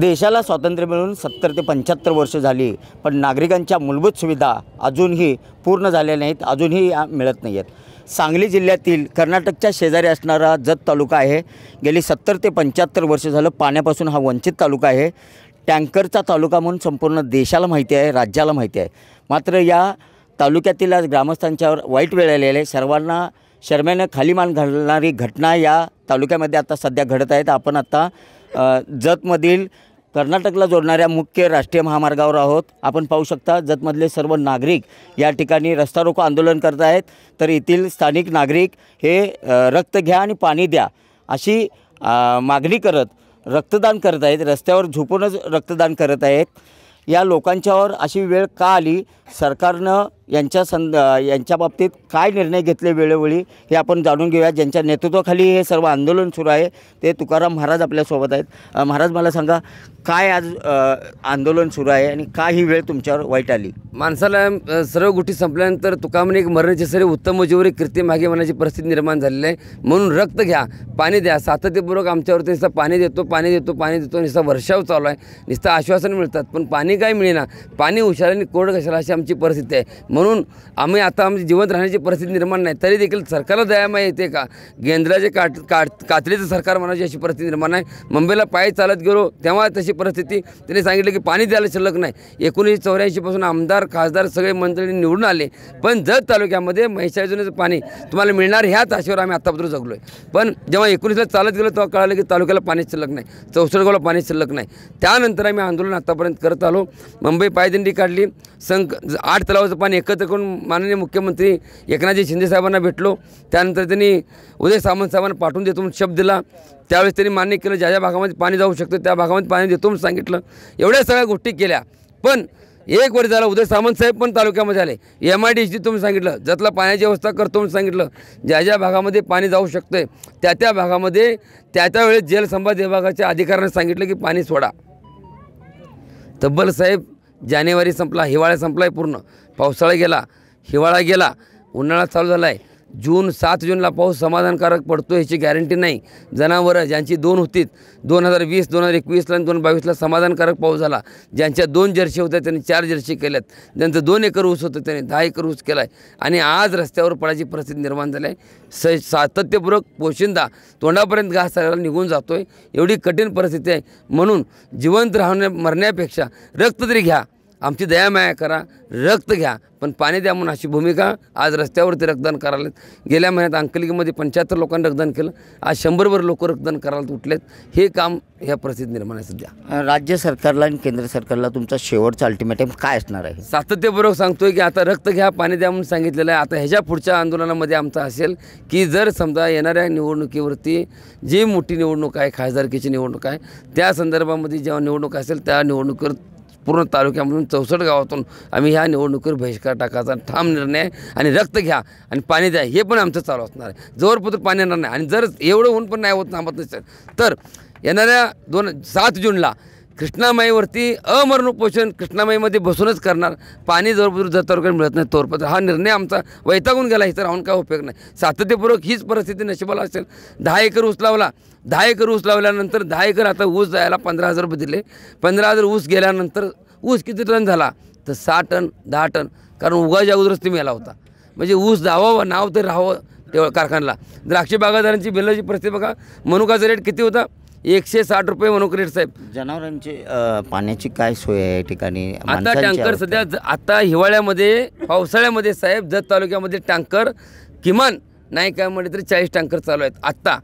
देशाला स्वातंत्र्य मिळून सत्तर ते पंच्याहत्तर वर्ष झाली पण नागरिकांच्या मूलभूत सुविधा अजूनही पूर्ण झाल्या नाहीत अजूनही मिळत नाही आहेत सांगली जिल्ह्यातील कर्नाटकच्या शेजारी असणारा जत तालुका आहे गेली सत्तर ते पंच्याहत्तर वर्ष झालं पाण्यापासून हा वंचित तालुका आहे टँकरचा तालुका म्हणून संपूर्ण देशाला माहिती आहे राज्याला माहिती आहे मात्र या तालुक्यातील आज ग्रामस्थांच्यावर वाईट वेळ आलेली आहे सर्वांना शर्मेनं खाली मान घालणारी घटना या तालुक्यामध्ये आता सध्या घडत आहेत आपण आता जतमधील कर्नाटकला जोडणाऱ्या मुख्य राष्ट्रीय महामार्गावर आहोत आपण पाहू शकता जतमधले सर्व नागरिक या ठिकाणी रस्ता रोको आंदोलन करत आहेत तर येथील स्थानिक नागरिक हे रक्त घ्या आणि पाणी द्या अशी मागणी करत रक्तदान करत आहेत रस्त्यावर झोपूनच रक्तदान करत आहेत या लोकांच्यावर अशी वेळ का आली सरकारनं यांच्या सं यांच्या बाबतीत काय निर्णय घेतले वेळोवेळी हे आपण जाणून घेऊया ज्यांच्या नेतृत्वाखाली हे सर्व आंदोलन सुरू आहे ते तुकाराम महाराज आपल्यासोबत आहेत महाराज मला सांगा काय आज आंदोलन सुरू आहे आणि काय ही वेळ तुमच्यावर वाईट आली माणसाला सर्व गोष्टी संपल्यानंतर तुकामने एक मरणाची सर्व उत्तम जीवरी कृती मागे मनाची परिस्थिती निर्माण झालेली आहे म्हणून रक्त घ्या पाणी द्या सातत्यपूर्वक आमच्यावरती नुसतं पाणी देतो पाणी देतो पाणी देतो नुसता वर्षाव चालू आहे नुसतं आश्वासन मिळतात पण पाणी काय मिळेना पाणी उशाराने कोरड कशाला अशी आमची परिस्थिती आहे म्हणून आम्ही आता आमची जिवंत राहण्याची परिस्थिती निर्माण नाही तरी देखील सरकारला दयामय येते का गेंद्राचे काट काट कातडीचं सरकार म्हणायची अशी परिस्थिती निर्माण आहे मुंबईला पाय चालत गेलो तेव्हा तशी परिस्थिती त्यांनी सांगितलं की पाणी द्यायला शिल्लक नाही एकोणीसशे चौऱ्याऐंशीपासून आमदार खासदार सगळे मंत्री निवडून आले पण जत तालुक्यामध्ये महिषाजूनचं पाणी तुम्हाला मिळणार ह्याच आशेवर आम्ही आत्तापर्यंत जगलो आहे पण जेव्हा एकोणीसला चालत गेलो तेव्हा कळालं की तालुक्याला पाणी शिल्लक नाही चौसष्टगावला पाणी शिल्लक नाही त्यानंतर आम्ही आंदोलन आत्तापर्यंत करत आलो मुंबई पायदिंडी काढली संक आठ तलावाचं पाणी एकत्र करून माननीय मुख्यमंत्री एकनाथजी शिंदेसाहेबांना भेटलो त्यानंतर त्यांनी उदय सामंत साहेबांना पाठवून देतो म्हणून शब्द दिला त्यावेळेस त्यांनी मान्य केलं ज्या ज्या भागामध्ये पाणी जाऊ शकतं त्या भागामध्ये पाणी देतो म्हणून सांगितलं एवढ्या सगळ्या गोष्टी केल्या पण एक वर्ष झालं उदय सामंत साहेब पण तालुक्यामध्ये आले एम आय डी सी तुम्ही सांगितलं जतला पाण्याची व्यवस्था करतो म्हणून सांगितलं ज्या ज्या भागामध्ये पाणी जाऊ शकतं आहे त्या त्या भागामध्ये त्या त्यावेळेस जलसंवाद विभागाच्या अधिकाऱ्यांना सांगितलं की पाणी सोडा तब्बल साहेब जानेवारी संपला हिवाळा संपला आहे पूर्ण पावसाळा गेला हिवाळा गेला उन्हाळा चालू झाला आहे जून सात जूनला पाऊस समाधानकारक पडतो याची गॅरंटी नाही जनावरं ज्यांची दोन होतीत दोन हजार वीस दोन हजार एकवीसला आणि दोन बावीसला समाधानकारक पाऊस झाला ज्यांच्या दोन जर्सी होत्या त्यांनी चार जर्सी केल्यात ज्यांचं दोन एकर ऊस होतं त्यांनी दहा एकर ऊस केला आहे आणि आज रस्त्यावर पडायची परिस्थिती निर्माण झाली आहे स सातत्यपूर्वक पोशिंदा तोंडापर्यंत घास सगळ्याला निघून जातो आहे एवढी कठीण परिस्थिती आहे म्हणून जिवंत राहण्या मरण्यापेक्षा रक्त तरी घ्या आमची माया करा रक्त घ्या पण पाणी द्या म्हणून अशी भूमिका आज रस्त्यावरती रक्तदान करायला गेल्या महिन्यात अंकलिकीमध्ये पंच्याहत्तर लोकांनी रक्तदान केलं आज शंभरभर लोक रक्तदान करायला उठलेत हे काम ह्या परिस्थिती निर्माण आहे सध्या राज्य सरकारला आणि केंद्र सरकारला तुमचा शेवटचा अल्टिमेटम काय असणार आहे सातत्यपूर्वक सांगतोय की आता रक्त घ्या पाणी द्या म्हणून सांगितलेलं आहे आता ह्याच्या पुढच्या आंदोलनामध्ये आमचं असेल की जर समजा येणाऱ्या निवडणुकीवरती जी मोठी निवडणूक आहे खासदारकीची निवडणूक आहे त्या संदर्भामध्ये जेव्हा निवडणूक असेल त्या निवडणुकीवर पूर्ण तालुक्यामधून चौसष्ट गावातून आम्ही ह्या निवडणुकीवर बहिष्कार टाकायचा ठाम निर्णय आणि रक्त घ्या आणि पाणी द्या हे पण आमचं चालू असणार आहे जवळपत्र पाणी येणार नाही आणि जर एवढं होऊन पण नाही होत थांबत नसेल तर येणाऱ्या दोन सात जूनला कृष्णामाईवरती पोषण कृष्णामाईमध्ये बसूनच करणार पाणी जवळपास जर काही मिळत नाही तोरपत्र हा निर्णय आमचा वैतागून गेला इथं राहून काय उपयोग नाही सातत्यपूर्वक हीच परिस्थिती नशिबाला असेल दहा एकर ऊस लावला दहा एकर ऊस लावल्यानंतर दहा एकर आता ऊस जायला पंधरा हजार रुपये दिले पंधरा हजार ऊस गेल्यानंतर ऊस किती टन झाला तर सहा टन दहा टन कारण उगाच्या अगोदरच तुम्ही आला होता म्हणजे ऊस जावावं नाव तर राहावं तेव्हा कारखान्याला द्राक्ष बागादारांची बिलाची परिस्थिती बघा मनुकाचा रेट किती होता एकशे साठ रुपये मनोक्रेट साहेब जनावरांची पाण्याची काय सोय आहे या ठिकाणी आता टँकर सध्या आता हिवाळ्यामध्ये पावसाळ्यामध्ये साहेब जत तालुक्यामध्ये टँकर किमान नाही काय म्हटलं तरी चाळीस टँकर चालू आहेत आत्ता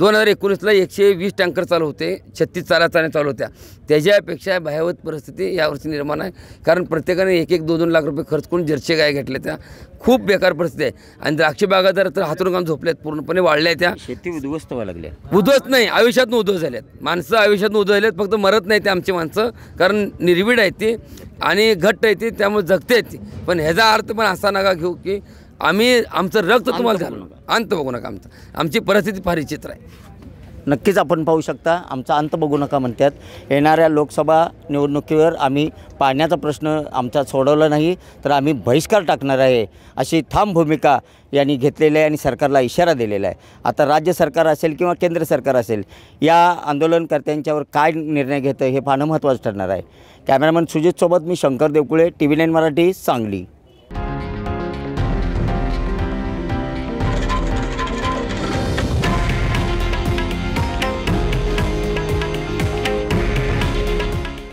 दोन हजार एकोणीसला एकशे वीस टँकर चालू होते छत्तीस चारा चाने चालू होत्या त्याच्यापेक्षा भयावत परिस्थिती यावर्षी निर्माण आहे कारण प्रत्येकाने एक एक दोन दोन लाख रुपये खर्च करून जर्सी गाय घेतल्या त्या खूप बेकार परिस्थिती आहे आणि द्राक्ष बागा जर तर हातून काम झोपल्यात पूर्णपणे वाढल्या त्या शेती उद्ध्वस्त व्हायला लागल्या उद्ध्वस्त नाही आयुष्यातून उद्ध्वस्त झाल्यात माणसं आयुष्यातून उद्ध्वस्त झाल्यात फक्त मरत नाही ते आमची माणसं कारण निर्विड आहेत ती आणि घट्ट आहे ती त्यामुळे जगते ती पण ह्याचा अर्थ पण असा नका घेऊ की आम्ही आमचं रक्त तुम्हाला घालू अंत बघू नका आमचं आमची परिस्थिती फार विचित्र आहे नक्कीच आपण पाहू शकता आमचा अंत बघू नका म्हणतात येणाऱ्या लोकसभा निवडणुकीवर आम्ही पाण्याचा प्रश्न आमचा सोडवला नाही तर आम्ही बहिष्कार टाकणार आहे अशी ठाम भूमिका यांनी घेतलेली आहे आणि सरकारला इशारा दिलेला आहे आता राज्य सरकार असेल किंवा केंद्र सरकार असेल या आंदोलनकर्त्यांच्यावर काय निर्णय घेतं हे पाहणं महत्त्वाचं ठरणार आहे कॅमेरामन सुजितसोबत मी Shankar Devkule TV nine Marathi Sangli